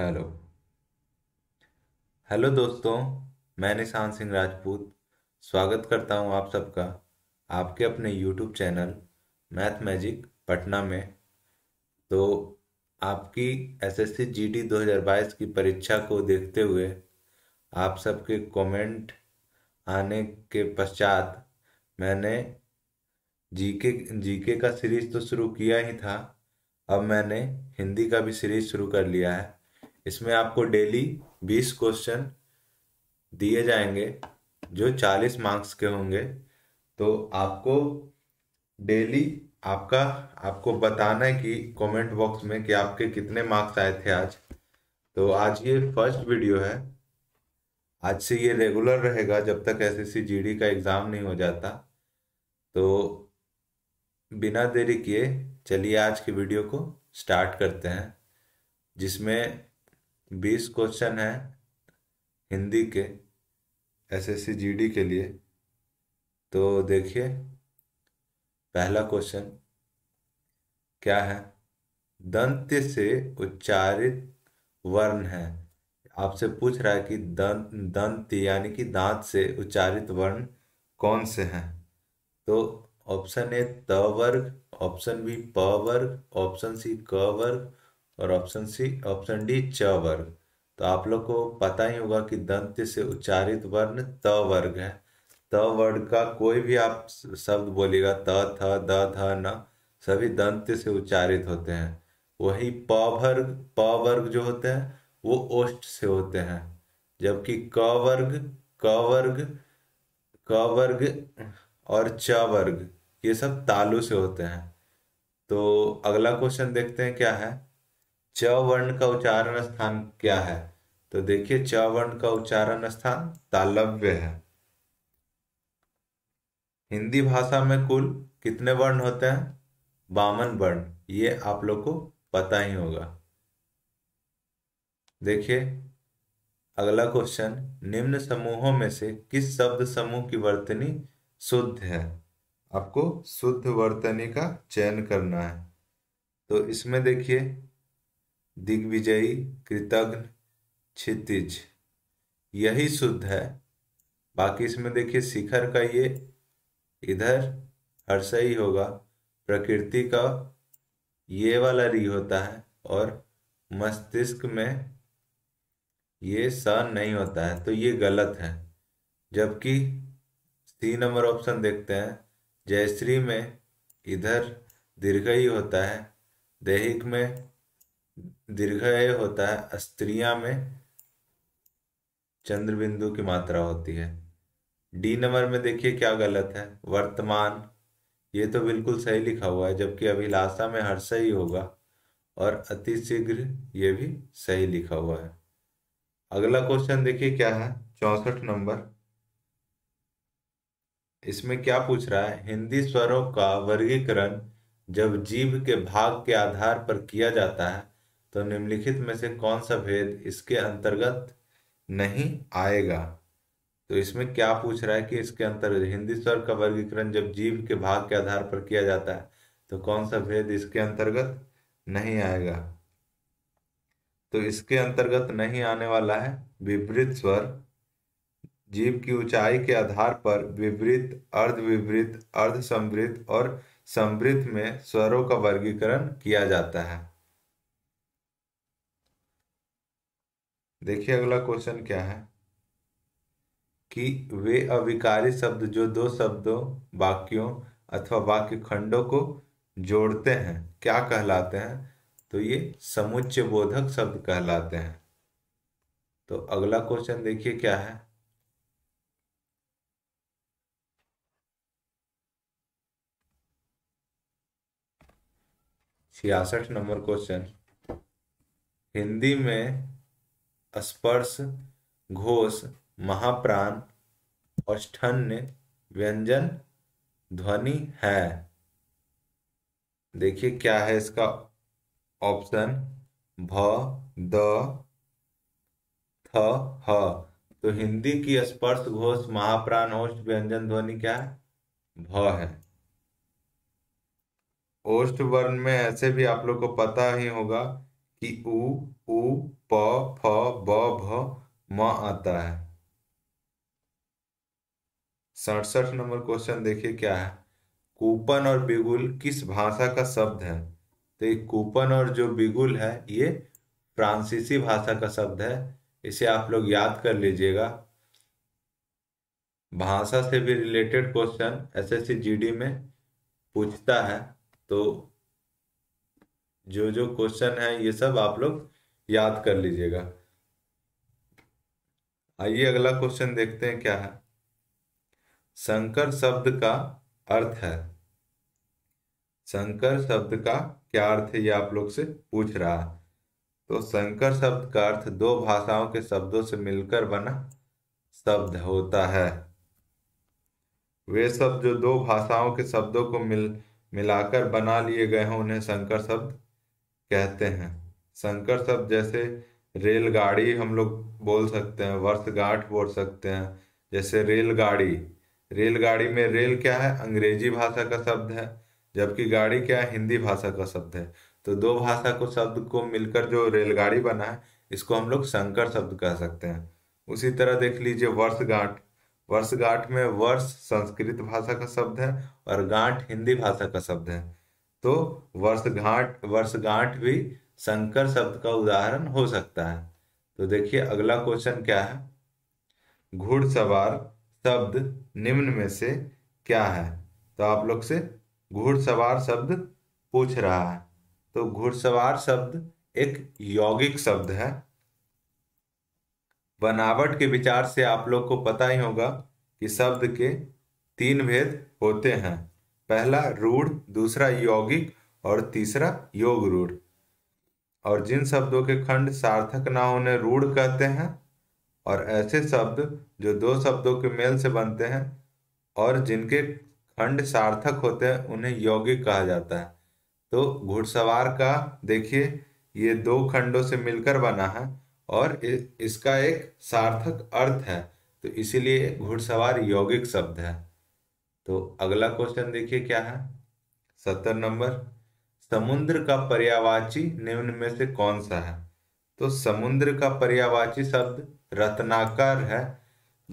hello hello दोस्तों मैं निशान सिंह राजपूत स्वागत करता हूं आप सबका आपके अपने YouTube channel math magic Patna में तो आपकी एसएससी जीडी 2022 की परीक्षा को देखते हुए आप सबके कमेंट आने के पश्चात मैंने जीके जीके का सीरीज़ तो शुरू किया ही था अब मैंने हिंदी का भी सीरीज़ शुरू कर लिया है इसमें आपको डेली बीस क्वेश्चन दिए जाएंगे जो चालीस मार्क्स के होंगे तो आपको डेली आपका आपको बताना है कि कमेंट बॉक्स में कि आपके कितने मार्क्स आए थे आज तो आज ये फर्स्ट वीडियो है आज से ये रेगुलर रहेगा जब तक एस एस का एग्ज़ाम नहीं हो जाता तो बिना देरी किए चलिए आज की वीडियो को स्टार्ट करते हैं जिसमें बीस क्वेश्चन है हिंदी के एसएससी जीडी के लिए तो देखिए पहला क्वेश्चन क्या है दंत से उच्चारित वर्ण है आपसे पूछ रहा है कि दंत दंत यानी कि दांत से उच्चारित वर्ण कौन से हैं तो ऑप्शन ए त वर्ग ऑप्शन बी प वर्ग ऑप्शन सी क वर्ग और ऑप्शन सी ऑप्शन डी च वर्ग तो आप लोग को पता ही होगा कि दंत से उच्चारित वर्ण त वर्ग है त वर्ग का कोई भी आप शब्द बोलेगा त थ द ध न सभी दंत से उच्चारित होते हैं वही प वर्ग प वर्ग जो होते हैं वो ओष्ठ से होते हैं जबकि क वर्ग क वर्ग क वर्ग और च वर्ग ये सब तालु से होते हैं तो अगला क्वेश्चन देखते हैं क्या है वर्ण का उच्चारण स्थान क्या है तो देखिए च वर्ण का उच्चारण स्थान तालव्य है हिंदी भाषा में कुल कितने वर्ण होते हैं बावन वर्ण ये आप लोग को पता ही होगा देखिए अगला क्वेश्चन निम्न समूहों में से किस शब्द समूह की वर्तनी शुद्ध है आपको शुद्ध वर्तनी का चयन करना है तो इसमें देखिए दिग्विजयी कृतघ्न क्षितिज यही शुद्ध है बाकी इसमें देखिए शिखर का ये इधर हर्ष ही होगा प्रकृति का ये वाला री होता है और मस्तिष्क में ये स नहीं होता है तो ये गलत है जबकि सी नंबर ऑप्शन देखते हैं जयश्री में इधर दीर्घ ही होता है दैहिक में दीर्घ होता है स्त्रिया में चंद्र बिंदु की मात्रा होती है डी नंबर में देखिए क्या गलत है वर्तमान ये तो बिल्कुल सही लिखा हुआ है जबकि अभिलाषा में हर सही होगा और अतिशीघ्र ये भी सही लिखा हुआ है अगला क्वेश्चन देखिए क्या है चौसठ नंबर इसमें क्या पूछ रहा है हिंदी स्वरों का वर्गीकरण जब जीव के भाग के आधार पर किया जाता है तो निम्नलिखित में से कौन सा भेद इसके अंतर्गत नहीं आएगा तो इसमें क्या पूछ रहा है कि इसके अंतर्गत हिंदी स्वर का वर्गीकरण जब जीव के भाग के आधार पर किया जाता है तो कौन सा भेद इसके अंतर्गत नहीं आएगा तो इसके अंतर्गत नहीं आने वाला है विपरीत स्वर जीव की ऊंचाई के आधार पर विपरीत अर्ध विपरीत अर्ध समृद्ध और समृद्ध में स्वरों का वर्गीकरण किया जाता है देखिए अगला क्वेश्चन क्या है कि वे अविकारी शब्द जो दो शब्दों वाक्यों अथवा वाक्य खंडों को जोड़ते हैं क्या कहलाते हैं तो ये समुच्च बोधक शब्द कहलाते हैं तो अगला क्वेश्चन देखिए क्या है छियासठ नंबर क्वेश्चन हिंदी में स्पर्श घोष महाप्राण औष्ठन्य व्यंजन ध्वनि है देखिए क्या है इसका ऑप्शन भ द थ ह तो हिंदी की स्पर्श घोष महाप्राण औष्ठ व्यंजन ध्वनि क्या है भ है ओष्ठ वर्ण में ऐसे भी आप लोग को पता ही होगा कि उ उ प फ ब भ म आता है सड़सठ नंबर क्वेश्चन देखिए क्या है कूपन और बिगुल किस भाषा का शब्द है तो ये कूपन और जो बिगुल है ये फ्रांसीसी भाषा का शब्द है इसे आप लोग याद कर लीजिएगा भाषा से भी रिलेटेड क्वेश्चन एसएससी जीडी में पूछता है तो जो जो क्वेश्चन है ये सब आप लोग याद कर लीजिएगा आइए अगला क्वेश्चन देखते हैं क्या है संकर शब्द का अर्थ है संकर शब्द का क्या अर्थ है ये आप लोग से पूछ रहा है तो संकर शब्द का अर्थ दो भाषाओं के शब्दों से मिलकर बना शब्द होता है वे शब्द जो दो भाषाओं के शब्दों को मिल मिलाकर बना लिए गए हैं उन्हें संकर शब्द कहते हैं संकर शब्द जैसे रेलगाड़ी हम लोग बोल सकते हैं वर्षगांठ बोल सकते हैं जैसे रेलगाड़ी रेलगाड़ी में रेल क्या है अंग्रेजी भाषा का शब्द है जबकि गाड़ी क्या है हिंदी भाषा का शब्द है तो दो भाषा को शब्द को मिलकर जो रेलगाड़ी बना है इसको हम लोग संकर शब्द कह सकते हैं उसी तरह देख लीजिए वर्षगांठ वर्षगांठ में वर्ष संस्कृत भाषा का शब्द है और गांठ हिंदी भाषा का शब्द है तो वर्षगांठ वर्षगांठ भी संकर शब्द का उदाहरण हो सकता है तो देखिए अगला क्वेश्चन क्या है घुड़सवार शब्द निम्न में से क्या है तो आप लोग से घुड़सवार शब्द पूछ रहा है तो घुड़सवार शब्द एक यौगिक शब्द है बनावट के विचार से आप लोग को पता ही होगा कि शब्द के तीन भेद होते हैं पहला रूढ़ दूसरा यौगिक और तीसरा योग रूढ़ और जिन शब्दों के खंड सार्थक ना होने रूढ़ कहते हैं और ऐसे शब्द जो दो शब्दों के मेल से बनते हैं और जिनके खंड सार्थक होते हैं उन्हें यौगिक कहा जाता है तो घुड़सवार का देखिए ये दो खंडों से मिलकर बना है और इसका एक सार्थक अर्थ है तो इसीलिए घुड़सवार यौगिक शब्द है तो अगला क्वेश्चन देखिए क्या है सत्तर नंबर समुद्र का पर्यावाची निम्न में से कौन सा है तो समुद्र का पर्यावाची शब्द रत्नाकर है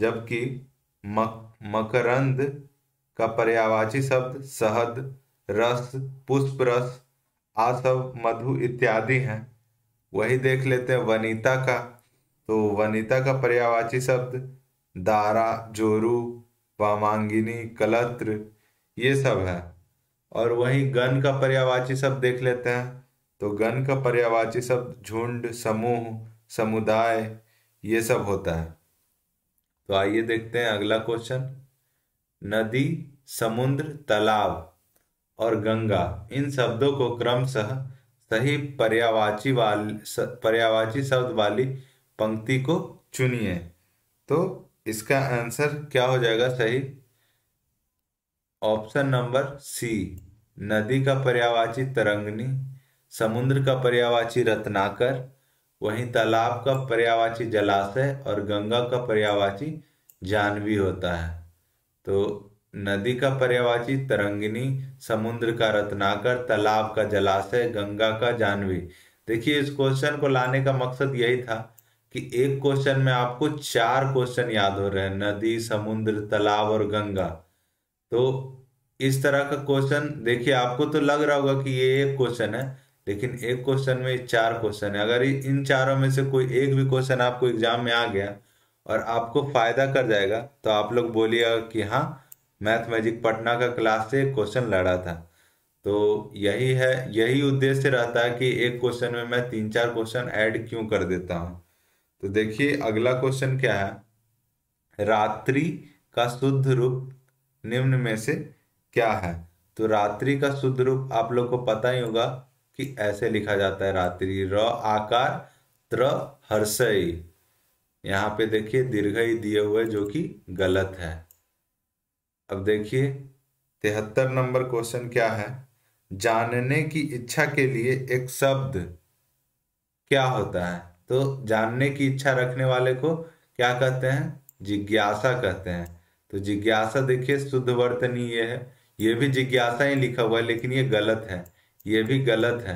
जबकि मक, मकरंद का पर्यावाची शब्द शहद रस पुष्प रस आसव मधु इत्यादि हैं वही देख लेते हैं वनिता का तो वनिता का पर्यावाची शब्द दारा जोरू वामांगिनी कलत्र ये सब है और वहीं गण का पर्यावाची शब्द देख लेते हैं तो गण का पर्यावाची शब्द झुंड समूह समुदाय ये सब होता है तो आइए देखते हैं अगला क्वेश्चन नदी समुद्र तालाब और गंगा इन शब्दों को क्रमशः सही पर्यावाची वाली पर्यावाची शब्द वाली पंक्ति को चुनिए तो इसका आंसर क्या हो जाएगा सही ऑप्शन नंबर सी नदी का पर्यावाची तरंगनी समुद्र का पर्यावाची रत्नाकर वहीं तालाब का पर्यावाची जलाशय और गंगा का पर्यावाची जानवी होता है तो नदी का पर्यावाची तरंगिनी समुद्र का रत्नाकर तालाब का जलाशय गंगा का जानवी देखिए इस क्वेश्चन को लाने का मकसद यही था कि एक क्वेश्चन में आपको चार क्वेश्चन याद हो रहे हैं नदी समुद्र तालाब और गंगा तो इस तरह का क्वेश्चन देखिए आपको तो लग रहा होगा कि ये एक क्वेश्चन है लेकिन एक क्वेश्चन में चार क्वेश्चन है अगर इन चारों में से कोई एक भी क्वेश्चन आपको एग्जाम में आ गया और आपको फायदा कर जाएगा तो आप लोग बोलिएगा कि हाँ मैथ मैजिक पटना का क्लास से क्वेश्चन लड़ा था तो यही है यही उद्देश्य रहता है कि एक क्वेश्चन में मैं तीन चार क्वेश्चन ऐड क्यों कर देता हूँ तो देखिए अगला क्वेश्चन क्या है रात्रि का शुद्ध रूप निम्न में से क्या है तो रात्रि का शुद्ध रूप आप लोग को पता ही होगा कि ऐसे लिखा जाता है रात्रि र आकार त्र हर्षय यहाँ पे देखिए दीर्घ ही दिए हुए जो कि गलत है अब देखिए तिहत्तर नंबर क्वेश्चन क्या है जानने की इच्छा के लिए एक शब्द क्या होता है तो जानने की इच्छा रखने वाले को क्या कहते हैं जिज्ञासा कहते हैं तो जिज्ञासा देखिए शुद्ध वर्तनीय है ये भी जिज्ञासा ही लिखा हुआ है लेकिन ये गलत है ये भी गलत है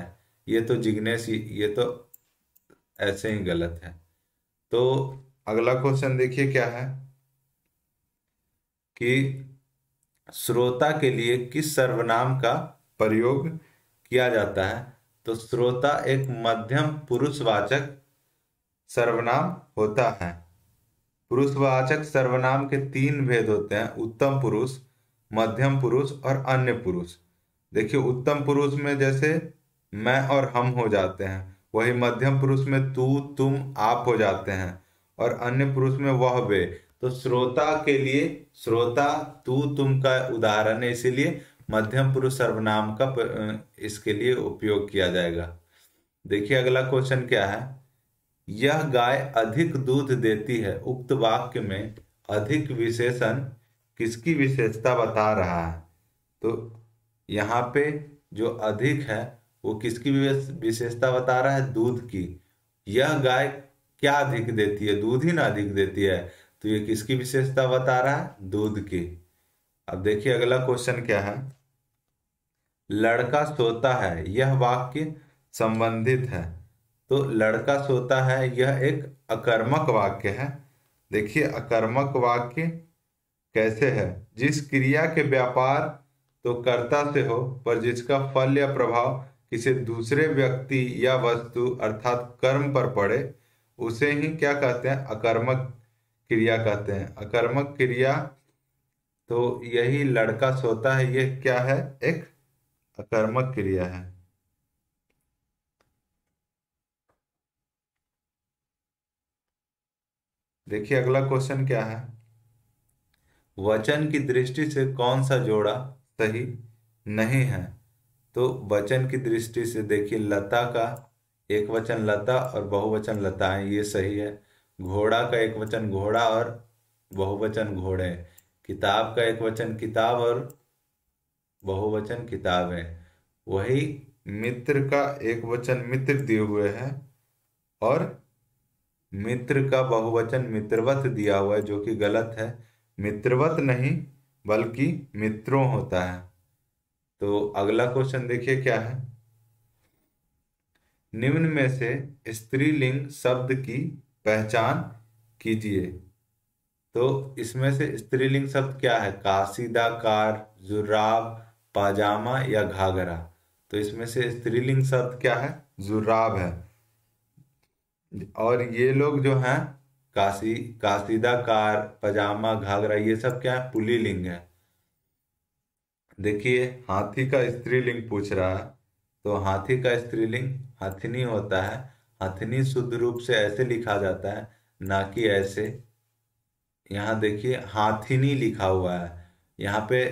ये तो जिग्नेश ये तो ऐसे ही गलत है तो अगला क्वेश्चन देखिए क्या है कि श्रोता के लिए किस सर्वनाम का प्रयोग किया जाता है तो श्रोता एक मध्यम पुरुषवाचक सर्वनाम होता है पुरुषवाचक सर्वनाम के तीन भेद होते हैं उत्तम पुरुष मध्यम पुरुष और अन्य पुरुष देखिए उत्तम पुरुष में जैसे मैं और हम हो जाते हैं वही मध्यम पुरुष में तू तुम आप हो जाते हैं और अन्य पुरुष में वह वे तो श्रोता के लिए श्रोता तू तुम का उदाहरण है इसीलिए मध्यम पुरुष सर्वनाम का इसके लिए उपयोग किया जाएगा देखिए अगला क्वेश्चन क्या है यह गाय अधिक दूध देती है उक्त वाक्य में अधिक विशेषण किसकी विशेषता बता रहा है तो यहाँ पे जो अधिक है वो किसकी विशेषता बता रहा है दूध की यह गाय क्या अधिक देती है दूध ही ना अधिक देती है तो ये किसकी विशेषता बता रहा है दूध की अब देखिए अगला क्वेश्चन क्या है लड़का सोता है यह वाक्य संबंधित है तो लड़का सोता है यह एक अकर्मक वाक्य है देखिए अकर्मक वाक्य कैसे है जिस क्रिया के व्यापार तो कर्ता से हो पर जिसका फल या प्रभाव किसी दूसरे व्यक्ति या वस्तु अर्थात कर्म पर पड़े उसे ही क्या कहते हैं अकर्मक क्रिया कहते हैं अकर्मक क्रिया तो यही लड़का सोता है ये क्या है एक अकर्मक क्रिया है देखिए अगला क्वेश्चन क्या है वचन की दृष्टि से कौन सा जोड़ा सही नहीं है तो वचन की दृष्टि से देखिए लता का एक वचन लता और बहुवचन लताएं ये सही है घोड़ा का एक वचन घोड़ा और बहुवचन घोड़े किताब का एक वचन किताब और बहुवचन किताब है वही मित्र का एक वचन मित्र दिए हुए है और मित्र का बहुवचन मित्रवत दिया हुआ है जो कि गलत है मित्रवत नहीं बल्कि मित्रों होता है तो अगला क्वेश्चन देखिए क्या है निम्न में से स्त्रीलिंग शब्द की पहचान कीजिए तो इसमें से स्त्रीलिंग शब्द क्या है काशीदाकार जुराब पाजामा या घाघरा तो इसमें से स्त्रीलिंग शब्द क्या है जुराब है और ये लोग जो हैं काशी काशीदा कार पजामा घाघरा ये सब क्या है पुलिलिंग है देखिए हाथी का स्त्रीलिंग पूछ रहा है तो हाथी का स्त्रीलिंग हथनी होता है हथनी शुद्ध रूप से ऐसे लिखा जाता है ना कि ऐसे यहाँ देखिए हाथिनी लिखा हुआ है यहाँ पे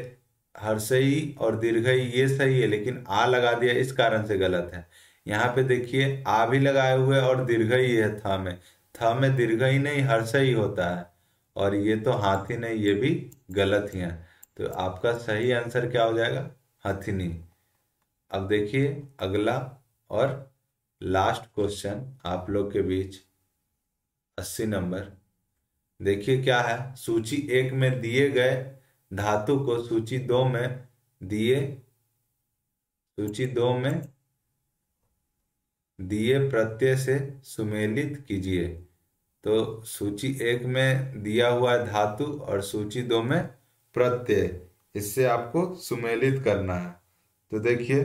हर सही और दीर्घ ये सही है लेकिन आ लगा दिया इस कारण से गलत है यहाँ पे देखिए आ भी लगाए हुए और दीर्घ ही है था में थ में दीर्घ ही नहीं हर्ष ही होता है और ये तो हाथी नहीं ये भी गलत ही है तो आपका सही आंसर क्या हो जाएगा हथिनी अब देखिए अगला और लास्ट क्वेश्चन आप लोग के बीच अस्सी नंबर देखिए क्या है सूची एक में दिए गए धातु को सूची दो में दिए सूची दो में दिए प्रत्यय से सुमेलित कीजिए तो सूची एक में दिया हुआ है धातु और सूची दो में प्रत्यय इससे आपको सुमेलित करना है तो देखिए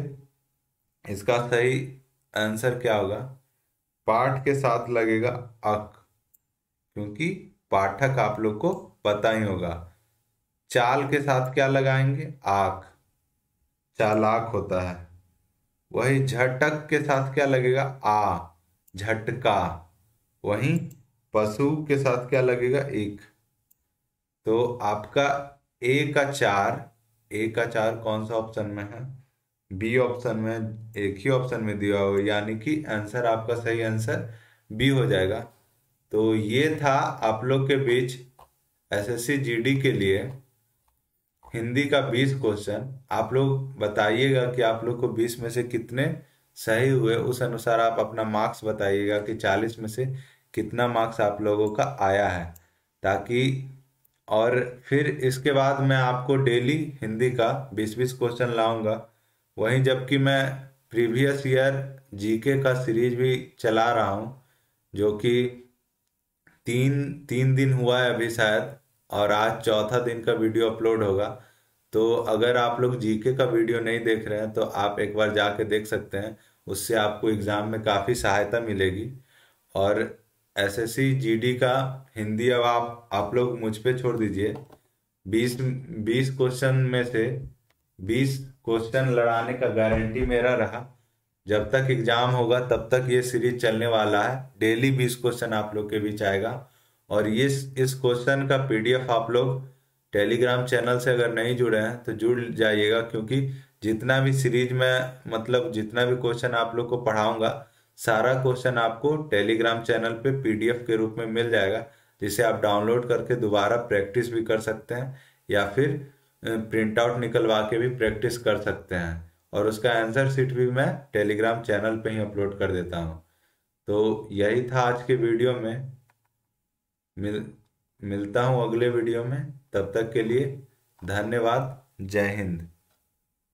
इसका सही आंसर क्या होगा पाठ के साथ लगेगा अक क्योंकि पाठक आप लोग को पता ही होगा चाल के साथ क्या लगाएंगे आख चालाक होता है वही झटक के साथ क्या लगेगा आ झटका वही पशु के साथ क्या लगेगा एक तो आपका ए का चार ए का चार कौन सा ऑप्शन में है बी ऑप्शन में एक ही ऑप्शन में दिया हुआ यानी कि आंसर आपका सही आंसर बी हो जाएगा तो ये था आप लोग के बीच एसएससी जीडी के लिए हिंदी का 20 क्वेश्चन आप लोग बताइएगा कि आप लोग को 20 में से कितने सही हुए उस अनुसार आप अपना मार्क्स बताइएगा कि 40 में से कितना मार्क्स आप लोगों का आया है ताकि और फिर इसके बाद मैं आपको डेली हिंदी का बीस बीस क्वेश्चन लाऊंगा वहीं जबकि मैं प्रीवियस ईयर जीके का सीरीज भी चला रहा हूं जो कि तीन तीन दिन हुआ है अभी शायद और आज चौथा दिन का वीडियो अपलोड होगा तो अगर आप लोग जीके का वीडियो नहीं देख रहे हैं तो आप एक बार जाके देख सकते हैं उससे आपको एग्ज़ाम में काफ़ी सहायता मिलेगी और एसएससी जीडी का हिंदी अब आप आप लोग मुझ पे छोड़ दीजिए बीस बीस क्वेश्चन में से बीस क्वेश्चन लड़ाने का गारंटी मेरा रहा जब तक एग्जाम होगा तब तक ये सीरीज चलने वाला है डेली बीस क्वेश्चन आप लोग के बीच आएगा और ये इस क्वेश्चन का पीडीएफ आप लोग टेलीग्राम चैनल से अगर नहीं जुड़े हैं तो जुड़ जाइएगा क्योंकि जितना भी सीरीज में मतलब जितना भी क्वेश्चन आप लोग को पढ़ाऊंगा सारा क्वेश्चन आपको टेलीग्राम चैनल पे पीडीएफ के रूप में मिल जाएगा जिसे आप डाउनलोड करके दोबारा प्रैक्टिस भी कर सकते हैं या फिर प्रिंट आउट निकलवा के भी प्रैक्टिस कर सकते हैं और उसका आंसर सीट भी मैं टेलीग्राम चैनल पे ही अपलोड कर देता हूँ तो यही था आज के वीडियो में मिल मिलता हूँ अगले वीडियो में तब तक के लिए धन्यवाद जय हिंद